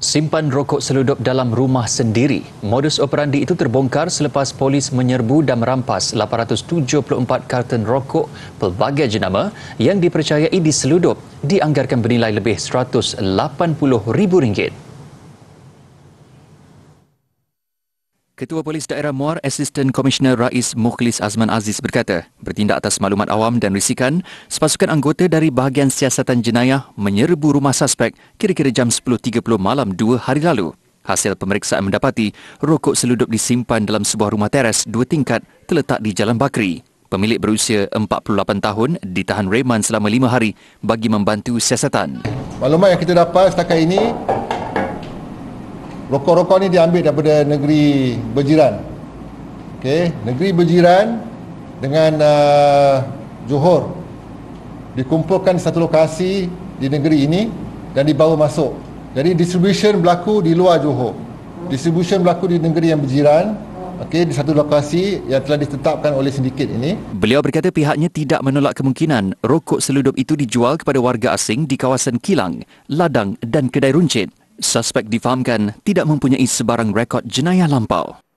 Simpan rokok seludup dalam rumah sendiri. Modus operandi itu terbongkar selepas polis menyerbu dan merampas 874 karton rokok pelbagai jenama yang dipercayai diseludup dianggarkan bernilai lebih RM180,000. Ketua Polis Daerah Muar Assistant Commissioner Rais Mukhlis Azman Aziz berkata, bertindak atas maklumat awam dan risikan, sepasukan anggota dari bahagian siasatan jenayah menyerbu rumah suspek kira-kira jam 10.30 malam dua hari lalu. Hasil pemeriksaan mendapati, rokok seludup disimpan dalam sebuah rumah teres dua tingkat terletak di Jalan Bakri. Pemilik berusia 48 tahun ditahan reman selama lima hari bagi membantu siasatan. Maklumat yang kita dapat setakat ini, rokok-rokok ni diambil daripada negeri berjiran okay. negeri berjiran dengan uh, Johor dikumpulkan satu lokasi di negeri ini dan dibawa masuk jadi distribution berlaku di luar Johor distribution berlaku di negeri yang berjiran okay, di satu lokasi yang telah ditetapkan oleh sindiket ini. Beliau berkata pihaknya tidak menolak kemungkinan rokok seludup itu dijual kepada warga asing di kawasan kilang, ladang dan kedai runcit suspek difahamkan tidak mempunyai sebarang rekod jenayah lampau.